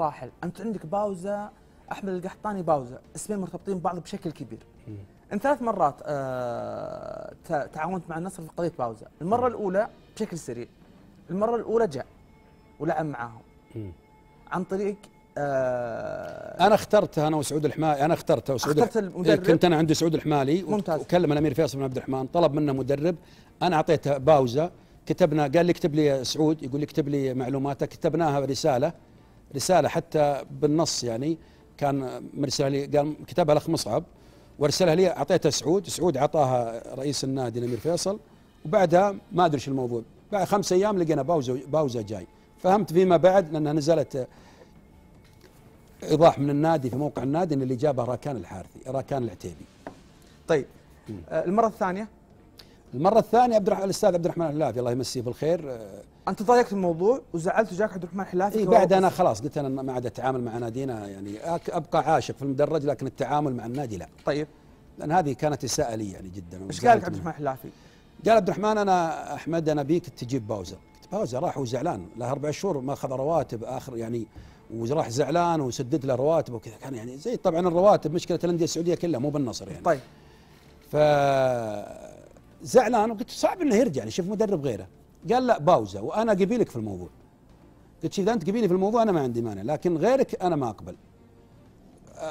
مراحل انت عندك باوزه احمد القحطاني باوزه اسمين مرتبطين ببعض بشكل كبير ان ثلاث مرات آه تعاونت مع النصر في قضيه باوزه المره الاولى بشكل سريع المره الاولى جاء ولعب معاهم عن طريق آه انا اخترته انا وسعود الحمالي انا اخترته وسعود اخترت المدرب إيه، كنت انا عندي سعود الحمالي ممتاز وكلم الامير فيصل بن عبد الرحمن طلب منه مدرب انا اعطيته باوزه كتبنا قال لي اكتب لي سعود يقول لي اكتب لي معلوماته كتبناها رساله رساله حتى بالنص يعني كان مرسلها لي قال كتبها الاخ مصعب وارسلها لي اعطيتها سعود سعود اعطاها رئيس النادي الامير فيصل وبعدها ما ادري شو الموضوع بعد خمس ايام لقينا باوزه باوزه جاي فهمت فيما بعد لانها نزلت ايضاح من النادي في موقع النادي ان اللي جابها راكان الحارثي راكان العتيبي طيب المره الثانيه المره الثانيه عبد الرحمن الاستاذ عبد الرحمن الحلافي الله يمسيه بالخير آه، انت ضايقت الموضوع وزعلت وجاك عبد الرحمن الحلافي إيه بعد انا خلاص قلت انا ما عاد اتعامل مع نادينا يعني ابقى عاشق في المدرج لكن التعامل مع النادي لا طيب لان هذه كانت اساءه لي يعني جدا ايش قال عبد الرحمن الحلافي؟ قال عبد الرحمن انا احمد انا بيك تجيب باوزر قلت باوزر راح وزعلان له اربع شهور ما اخذ رواتب اخر يعني وراح زعلان وسدد له رواتب وكذا كان يعني زي طبعا الرواتب مشكله الانديه السعوديه كلها مو بالنصر يعني طيب ف زعلان وقلت صعب انه يرجع يشوف يعني مدرب غيره قال لا باوزه وانا قبيلك في الموضوع قلت اذا انت قبيلي في الموضوع انا ما عندي مانع لكن غيرك انا ما اقبل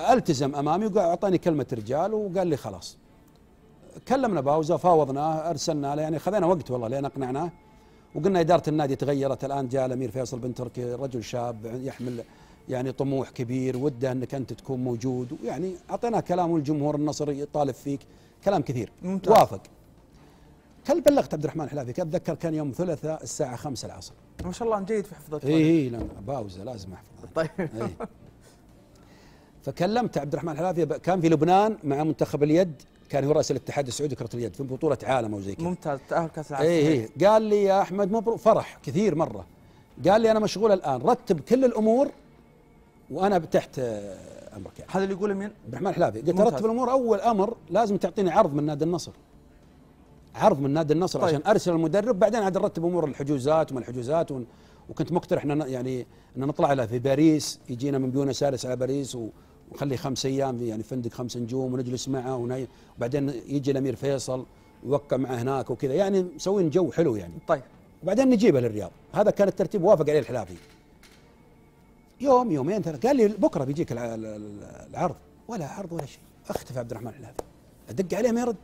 التزم امامي واعطاني كلمه رجال وقال لي خلاص كلمنا باوزه فاوضناه ارسلنا له يعني خذينا وقت والله لين اقنعناه وقلنا اداره النادي تغيرت الان جاء الامير فيصل بن تركي رجل شاب يحمل يعني طموح كبير وده انك انت تكون موجود ويعني اعطيناه كلام والجمهور النصري يطالب فيك كلام كثير ممتاز. وافق هل بلغت عبد الرحمن حلاذك اتذكر كان يوم ثلاثاء الساعه 5 العصر ما شاء الله جيد في حفظ الاطفال اي إيه، لا باوزه لازم احفظها طيب إيه. فكلمت عبد الرحمن حلافي كان في لبنان مع منتخب اليد كان هو رئيس الاتحاد السعودي كره اليد في بطوله عالم او زي كذا ممتاز تاهل كاس العالم اي اي قال لي يا احمد مبروك فرح كثير مره قال لي انا مشغول الان رتب كل الامور وانا تحت آه، امرك يعني. هذا اللي يقوله مين؟ عبد الرحمن حلافي قلت رتب الامور اول امر لازم تعطيني عرض من نادي النصر عرض من نادي النصر طيب. عشان ارسل المدرب بعدين عاد نرتب امور الحجوزات وما الحجوزات ون... وكنت مقترح ان يعني ان نطلع له في باريس يجينا من بيونا سارس على باريس و... ونخليه خمس ايام يعني فندق خمس نجوم ونجلس معه وني... وبعدين يجي الامير فيصل يوقع معه هناك وكذا يعني مسوين جو حلو يعني طيب وبعدين نجيبه للرياض هذا كان الترتيب وافق عليه الحلافي يوم يومين ثلاث قال لي بكره بيجيك العرض ولا عرض ولا شيء اختفى عبد الرحمن الحلافي ادق عليه ما يرد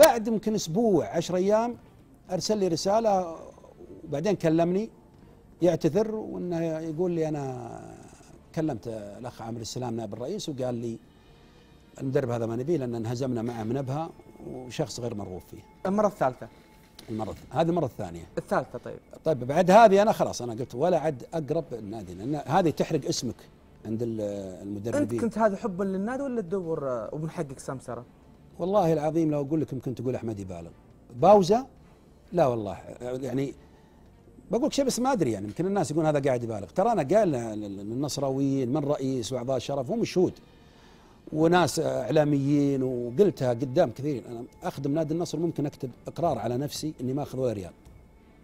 بعد يمكن اسبوع 10 ايام ارسل لي رساله وبعدين كلمني يعتذر وانه يقول لي انا كلمت الاخ عامر السلام نائب الرئيس وقال لي المدرب هذا ما نبيه لان انهزمنا معه من ابها وشخص غير مرغوب فيه. المره الثالثه. المره هذه المره الثانيه. الثالثه طيب. طيب بعد هذه انا خلاص انا قلت ولا عد اقرب النادي لان هذه تحرق اسمك عند المدربين. انت كنت هذا حبا للنادي ولا تدور ومن حقك سمسره؟ والله العظيم لو اقول لك يمكن تقول احمد يبالغ باوزه لا والله يعني بقول لك شيء بس ما ادري يعني يمكن الناس يقولون هذا قاعد يبالغ ترى انا قال للنصراويين من رئيس واعضاء شرف شهود وناس اعلاميين وقلتها قدام كثيرين انا اخدم نادي النصر ممكن اكتب اقرار على نفسي اني ما اخذ ولا ريال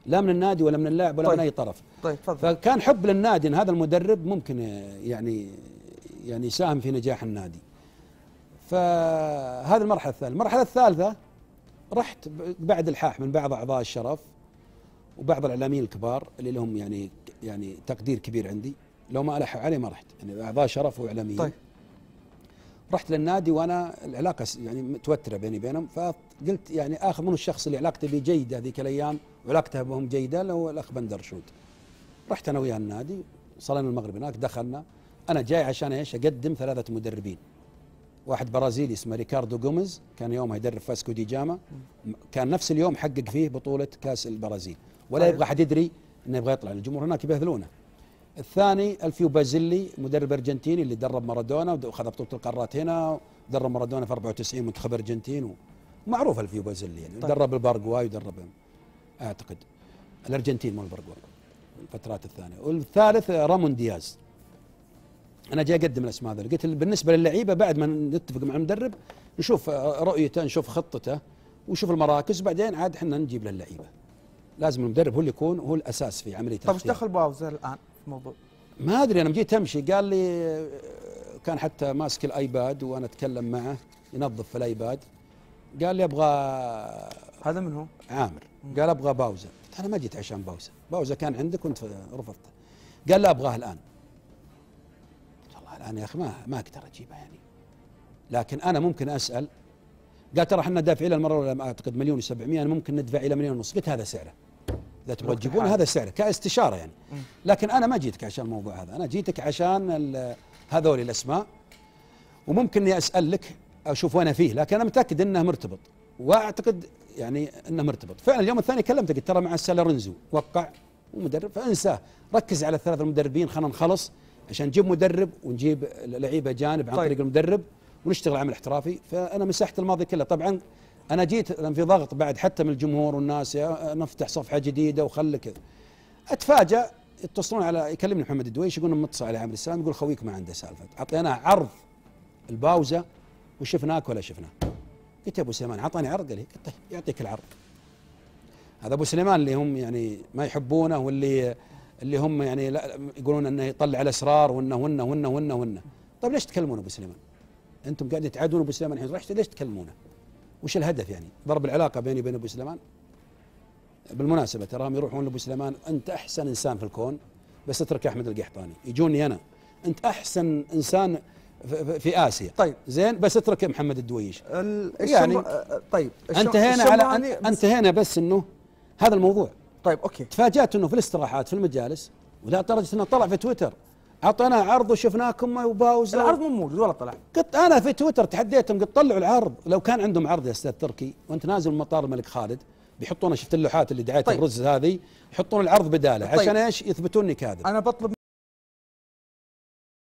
لا من النادي ولا من اللاعب ولا طيب من اي طرف طيب فضل. فكان حب للنادي ان هذا المدرب ممكن يعني يعني يساهم في نجاح النادي فهذه المرحله الثانيه المرحله الثالثه رحت بعد الحاح من بعض اعضاء الشرف وبعض الاعلاميين الكبار اللي لهم يعني يعني تقدير كبير عندي لو ما الحوا علي ما رحت يعني اعضاء شرف واعلاميين طيب رحت للنادي وانا العلاقه يعني متوتره بيني وبينهم فقلت يعني اخذ من الشخص اللي علاقته به جيده ذيك الايام وعلاقته بهم جيده اللي هو الاخ بندر شوت رحت انا وياه النادي صلينا المغرب هناك دخلنا انا جاي عشان ايش اقدم ثلاثه مدربين واحد برازيلي اسمه ريكاردو جوميز كان يومها يدرب فاسكو دي جاما كان نفس اليوم حقق فيه بطوله كاس البرازيل ولا طيب. يبغى حد يدري انه يبغى يطلع الجمهور هناك يبهذلونه الثاني الفيو بازيلي مدرب ارجنتيني اللي درب مارادونا وخذ بطوله القارات هنا ودرب مارادونا في 94 منتخب ارجنتين ومعروف الفيو بازيلي يعني طيب. درب البارغواي ودرب اعتقد الارجنتين مو البارغواي الفترات الثانيه والثالث رامون دياز انا جاي اقدم الاسماء هذول قلت بالنسبه للعيبه بعد ما نتفق مع المدرب نشوف رؤيته نشوف خطته ونشوف المراكز وبعدين عاد احنا نجيب للعيبه لازم المدرب هو اللي يكون هو الاساس في عمليه طيب ايش دخل باوزر الان في الموضوع؟ ما ادري انا جيت امشي قال لي كان حتى ماسك الايباد وانا اتكلم معه ينظف في الايباد قال لي ابغى هذا من هو؟ عامر قال ابغى باوزر قلت انا ما جيت عشان باوزر باوزر كان عندك وانت رفضته قال لا ابغاه الان الان يا اخي ما ما اقدر اجيبها يعني لكن انا ممكن اسال قال ترى احنا دافعين المره الاولى اعتقد مليون و700 انا ممكن ندفع الى مليون ونص قلت هذا سعره اذا تبغى تجيبون هذا سعره كاستشاره يعني لكن انا ما جيتك عشان الموضوع هذا انا جيتك عشان هذول الاسماء وممكن اني اسال لك اشوف وين فيه لكن انا متاكد انه مرتبط واعتقد يعني انه مرتبط فعلا اليوم الثاني كلمته قلت ترى مع السالارنزو وقع ومدرب فانساه ركز على الثلاث المدربين خلينا نخلص عشان نجيب مدرب ونجيب لعيبه جانب عن طيب. طريق المدرب ونشتغل عمل احترافي فانا مسحت الماضي كله طبعا انا جيت لان في ضغط بعد حتى من الجمهور والناس نفتح صفحه جديده وخلك كذا اتفاجأ يتصلون على يكلمني محمد الدويش يقول متصل علي عامر السلام يقول خويك ما عنده سالفه اعطيناه عرض الباوزه وشفناك ولا شفناك قلت يا ابو سليمان اعطاني عرض قال لي قلت طيب يعطيك العرض هذا ابو سليمان اللي هم يعني ما يحبونه واللي اللي هم يعني لا يقولون انه يطلع الاسرار وانه وانه وانه وانه وانه طيب ليش تكلمون ابو سليمان؟ انتم قاعدين تعادون ابو سليمان الحين رحت ليش تكلمونه؟ وش الهدف يعني؟ ضرب العلاقه بيني وبين ابو سليمان؟ بالمناسبه تراهم يروحون لابو سليمان انت احسن انسان في الكون بس اترك احمد القحطاني يجوني انا انت احسن انسان في اسيا طيب زين بس اترك محمد الدويش يعني طيب انتهينا على انتهينا بس انه هذا الموضوع طيب اوكي تفاجات انه في الاستراحات في المجالس ولدرجه انه طلع في تويتر اعطانا عرض وشفناكم وباوز العرض مو موجود ولا طلع قلت انا في تويتر تحديتهم قلت طلعوا العرض لو كان عندهم عرض يا استاذ تركي وانت نازل من مطار الملك خالد بيحطون شفت اللوحات اللي دعايه طيب. الرز هذه يحطون العرض بداله طيب. عشان ايش يثبتوني كاذب انا بطلب